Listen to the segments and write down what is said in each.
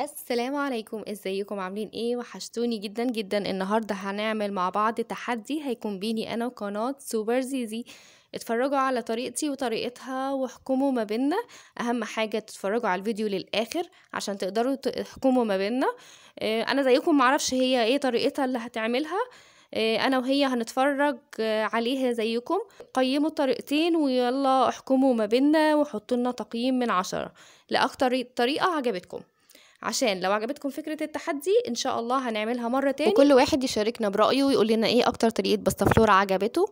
السلام عليكم ازيكم عاملين ايه وحشتوني جدا جدا النهارده هنعمل مع بعض تحدي هيكون بيني انا وقناه سوبر زيزي اتفرجوا على طريقتي وطريقتها واحكموا ما بينا اهم حاجه تتفرجوا على الفيديو للاخر عشان تقدروا تحكموا ما بينا اه انا زيكم معرفش هي ايه طريقتها اللي هتعملها اه انا وهي هنتفرج آه، عليها زيكم قيموا الطريقتين ويلا احكموا ما بينا وحطوا لنا تقييم من عشرة لاكتر طريقه عجبتكم عشان لو عجبتكم فكرة التحدي إن شاء الله هنعملها مرة تاني وكل واحد يشاركنا برأيه ويقول لنا إيه أكتر طريقة بستفلورة عجبته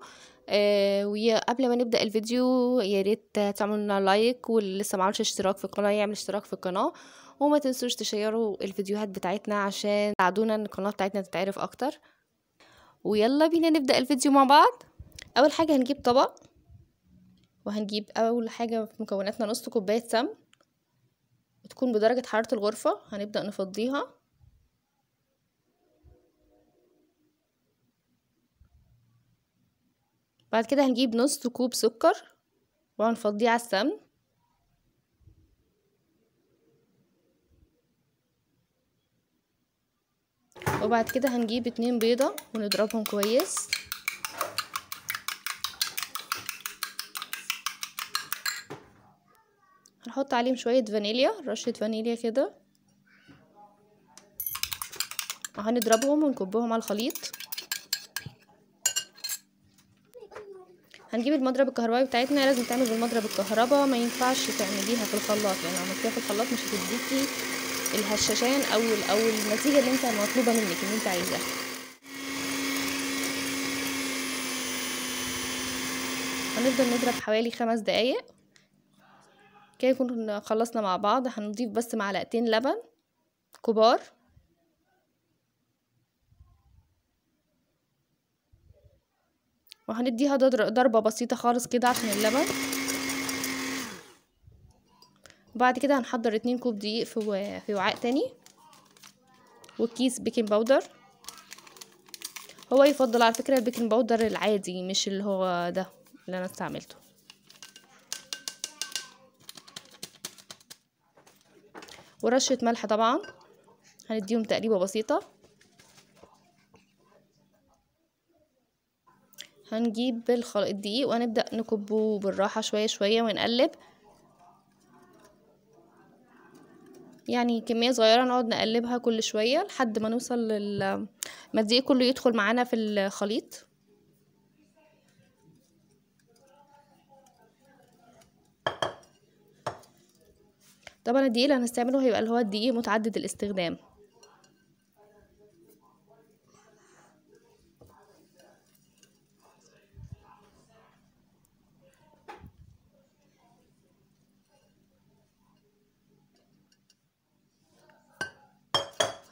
آه وقبل ما نبدأ الفيديو يا ريت تعملوا لنا لايك واللي لسه ما اشتراك في القناة يعمل اشتراك في القناة وما تنسوش تشيروا الفيديوهات بتاعتنا عشان تعدونا ان القناة بتاعتنا تتعرف أكتر ويلا بينا نبدأ الفيديو مع بعض أول حاجة هنجيب طبق وهنجيب أول حاجة في مكوناتنا نص كوباية سمن تكون بدرجة حرارة الغرفة هنبدأ نفضيها بعد كده هنجيب نص كوب سكر وهنفضيه على السمن وبعد كده هنجيب اتنين بيضة ونضربهم كويس هحط عليهم شوية فانيليا رشة فانيليا كده وهنضربهم ونكبهم على الخليط هنجيب المضرب الكهربائي بتاعتنا لازم تعمل بالمضرب الكهرباء ما ينفعش تعمليها في الخلاط لان لو عملتيها في الخلاط مش هتديكي الهشاشان او او النتيجه اللي انت مطلوبه منك اللي انت عايزاها هنفضل نضرب حوالي خمس دقايق كده يكون خلصنا مع بعض هنضيف بس معلقتين لبن كبار وهنديها ضربة بسيطة خالص كده عشان اللبن بعد كده هنحضر اتنين كوب دقيق في, في وعاء تاني وكيس بيكنج باودر هو يفضل على فكرة البيكنج باودر العادي مش اللي هو ده اللي انا استعملته ورشة ملح طبعا هنديهم تقريبة بسيطة هنجيب الخليط الدقيق وهنبدأ نكبه بالراحة شوية شوية ونقلب يعني كمية صغيرة نقعد نقلبها كل شوية لحد ما نوصل لل ما الدقيق كله يدخل معانا في الخليط طبعا الدقيق اللي هنستعمله هيبقى اللي هو الدقيق متعدد الاستخدام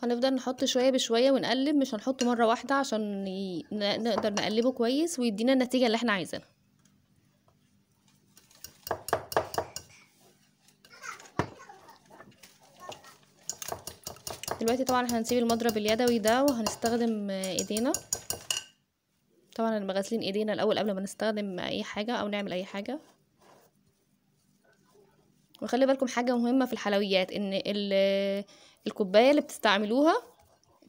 هنفضل نحط شوية بشوية ونقلب مش هنحط مرة واحدة عشان نقدر نقلبه كويس ويدينا النتيجة اللي احنا عايزينها دلوقتي طبعا هنسيب المضرب اليدوي ده وهنستخدم ايدينا طبعا هنبقى غاسلين ايدينا الاول قبل ما نستخدم اي حاجه او نعمل اي حاجه وخلي بالكم حاجه مهمه في الحلويات ان الكوبايه اللي بتستعملوها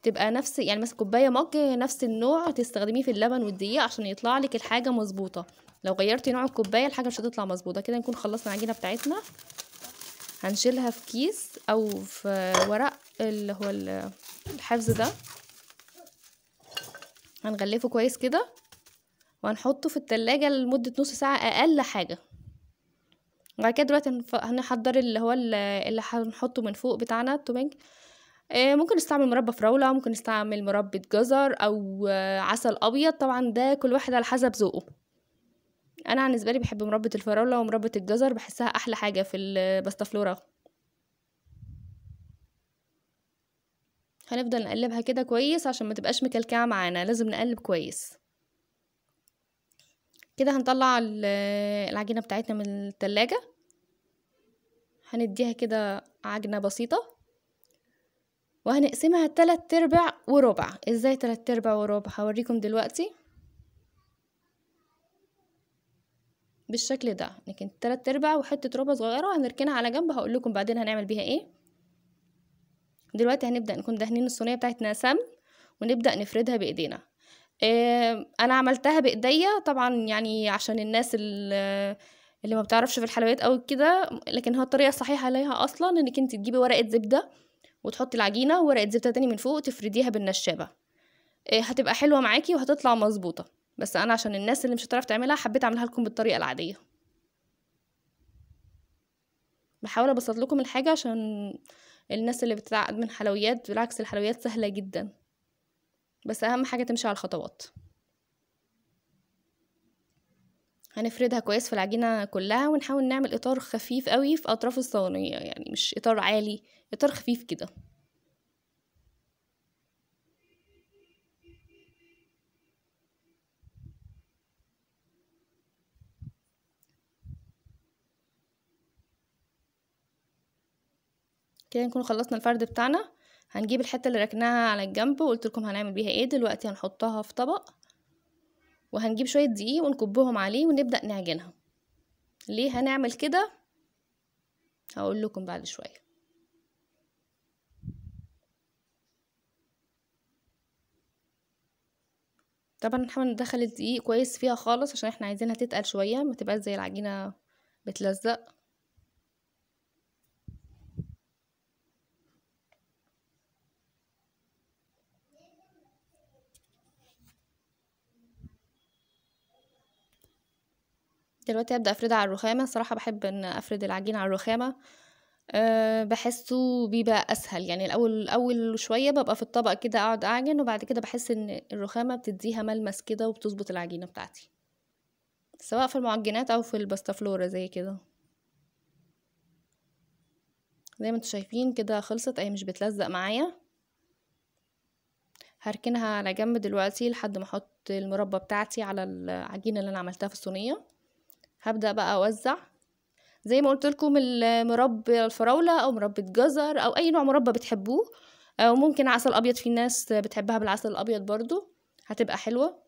تبقى نفس يعني مثلا كوبايه مج نفس النوع تستخدميه في اللبن والدقيق عشان يطلع لك الحاجه مظبوطه لو غيرتي نوع الكوبايه الحاجه مش هتطلع مظبوطه كده نكون خلصنا العجينه بتاعتنا هنشيلها في كيس او في ورق اللي هو الحفظ ده هنغلفه كويس كده وهنحطه في التلاجة لمدة نص ساعة اقل حاجة بعد كده دلوقتي هنحضر اللي هو اللي هنحطه من فوق بتاعنا التوميج آه، ممكن نستعمل مربى فراولة ممكن نستعمل مربى جزر او آه، عسل ابيض طبعا ده كل واحد على حسب ذوقه انا بالنسبه لي بحب مربى الفراوله ومربى الجزر بحسها احلى حاجه في الباستا فلورا هنفضل نقلبها كده كويس عشان ما تبقاش مكلكعه معانا لازم نقلب كويس كده هنطلع العجينه بتاعتنا من التلاجة هنديها كده عجنه بسيطه وهنقسمها تلات ارباع وربع ازاي تلات ارباع وربع هوريكم دلوقتي بالشكل ده لكن تلات ارباع وحتة ربع صغيرة هنركنها على جنب هقول لكم بعدين هنعمل بيها ايه دلوقتي هنبدأ نكون دهنين الصينية بتاعتنا سمن ونبدأ نفردها بايدينا اه انا عملتها بايديا طبعا يعني عشان الناس اللي اللي ما بتعرفش في الحلويات او كده لكن هو الطريقه الصحيحه ليها اصلا انك انت تجيبي ورقه زبده وتحطي العجينه وورقه زبده تاني من فوق وتفرديها بالنشابه آه، هتبقى حلوه معاكي وهتطلع مظبوطه بس انا عشان الناس اللي مش هتعرف تعملها حبيت اعملها لكم بالطريقه العاديه بحاول ابسط لكم الحاجه عشان الناس اللي بتتعقد من حلويات بالعكس الحلويات سهله جدا بس اهم حاجه تمشي على الخطوات هنفردها كويس في العجينه كلها ونحاول نعمل اطار خفيف قوي في اطراف الصوانيه يعني مش اطار عالي اطار خفيف كده كده نكون خلصنا الفرد بتاعنا هنجيب الحته اللي ركناها على الجنب وقلت لكم هنعمل بيها ايه دلوقتي هنحطها في طبق وهنجيب شويه دقيق ونكبهم عليه ونبدا نعجنها ليه هنعمل كده هقول لكم بعد شويه طبعا نحاول ندخل الدقيق كويس فيها خالص عشان احنا عايزينها تتقل شويه ما تبقاش زي العجينه بتلزق دلوقتي هبدأ أفردها على الرخامة صراحة بحب أن أفرد العجين على الرخامة أه بحسه بيبقى أسهل يعني الأول أول شوية ببقى في الطبق كده أقعد أعجن وبعد كده بحس أن الرخامة بتديها ملمس كده وبتظبط العجينة بتاعتي سواء في المعجنات أو في الباستافلورا زي كده زي ما انتوا شايفين كده خلصت اهي مش بتلزق معايا هركنها على جنب دلوقتي لحد ما احط المربى بتاعتي على العجينه اللي انا عملتها في الصينيه هبدأ بقى أوزع زي ما قلت لكم المربى الفراولة أو مربى جزر أو أي نوع مربى بتحبوه أو آه، ممكن عسل أبيض في ناس بتحبها بالعسل الأبيض برضو هتبقى حلوة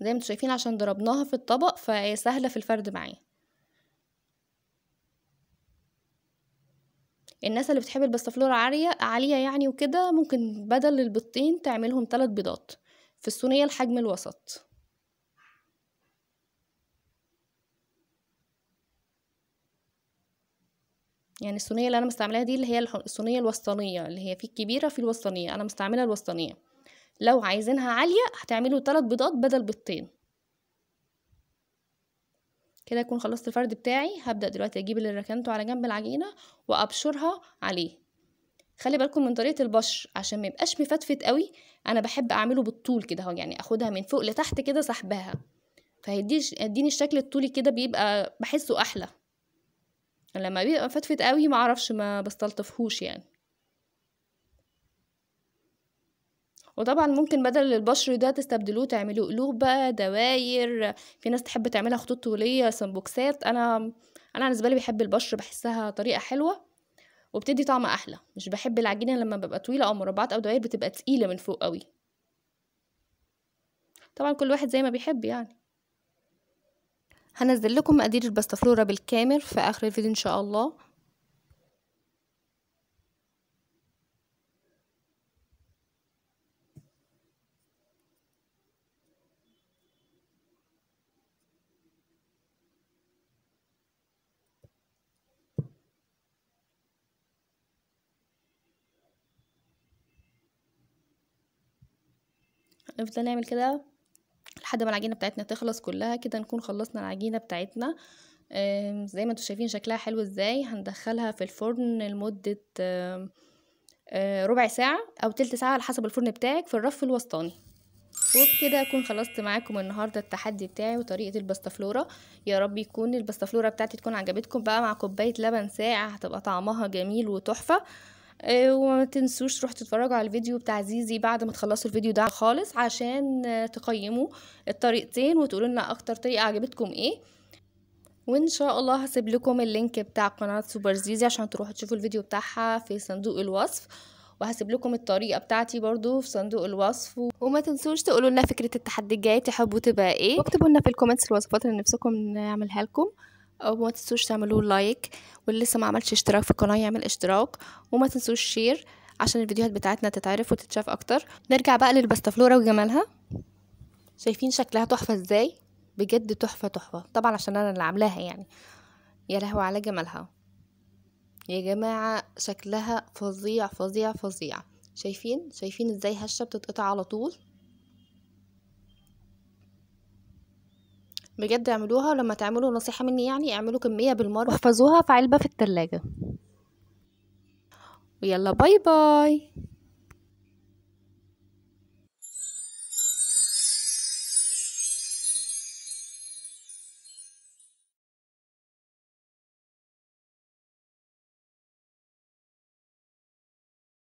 زي ما انتم شايفين عشان ضربناها في الطبق فسهلة في الفرد معايا الناس اللي بتحب البستافلورا عالية عالية يعني وكده ممكن بدل البيضتين تعملهم ثلاث بيضات في الصينية الحجم الوسط يعني الصينية اللي أنا مستعملاها دي اللي هي الصينية الوسطانية اللي هي في الكبيرة في الوسطانية أنا مستعملها الوسطانية لو عايزينها عالية هتعملوا ثلاث بيضات بدل بيضتين كده اكون خلصت الفرد بتاعي هبدأ دلوقتي اجيب اللي ركنته على جنب العجينة وابشرها عليه خلي بالكم من طريقه البشر عشان ما يبقاش مفتفت قوي انا بحب اعمله بالطول كده اهو يعني اخدها من فوق لتحت كده سحبها فهيديني الشكل الطولي كده بيبقى بحسه احلى لما بيبقى مفتفت قوي معرفش ما بستلطفهوش يعني وطبعا ممكن بدل البشر ده تستبدلوه تعملوا قلوب بقى دواير في ناس تحب تعملها خطوط طوليه سمبوكسات انا انا بالنسبه لي بحب البشر بحسها طريقه حلوه وبتدي طعم احلى مش بحب العجينه لما ببقى طويله او مربعات او دوائر بتبقى تقيله من فوق قوي طبعا كل واحد زي ما بيحب يعني هنزل لكم مقادير الباستافلورا بالكامل في اخر الفيديو ان شاء الله نفضل نعمل كده لحد ما العجينه بتاعتنا تخلص كلها كده نكون خلصنا العجينه بتاعتنا زي ما انتم شايفين شكلها حلو ازاي هندخلها في الفرن لمده آه، ربع ساعه او تلت ساعه على حسب الفرن بتاعك في الرف الوسطاني وبكده اكون خلصت معاكم النهارده التحدي بتاعي وطريقه البستفلوره يا رب يكون البستفلوره بتاعتي تكون عجبتكم بقى مع كوبايه لبن ساقع هتبقى طعمها جميل وتحفه آه، وما تنسوش تروحوا تتفرجوا على الفيديو بتاع زيزي بعد ما تخلصوا الفيديو ده خالص عشان آه، تقيموا الطريقتين وتقولوا لنا اكتر طريقه عجبتكم ايه وان شاء الله هسيب لكم اللينك بتاع قناه سوبر زيزي عشان تروحوا تشوفوا الفيديو بتاعها في صندوق الوصف وهسيب لكم الطريقه بتاعتي برضو في صندوق الوصف و... وما تنسوش تقولوا لنا فكره التحدي الجاي تحبوا تبقى ايه واكتبوا لنا في الكومنتس الوصفات اللي نفسكم نعملها لكم ما تنسوش تعملوا لايك واللي لسه ما عملش اشتراك في القناه يعمل اشتراك وما تنسوش شير عشان الفيديوهات بتاعتنا تتعرف وتتشاف اكتر نرجع بقى للبستفلورة وجمالها شايفين شكلها تحفه ازاي بجد تحفه تحفه طبعا عشان انا اللي عاملاها يعني يا لهوي على جمالها يا جماعه شكلها فظيع فظيع فظيع شايفين شايفين ازاي هشه بتتقطع على طول بجد اعملوها ولما تعملوا نصيحة مني يعني اعملوا كمية بالمرة واحفظوها في علبة في التلاجة ويلا باي باي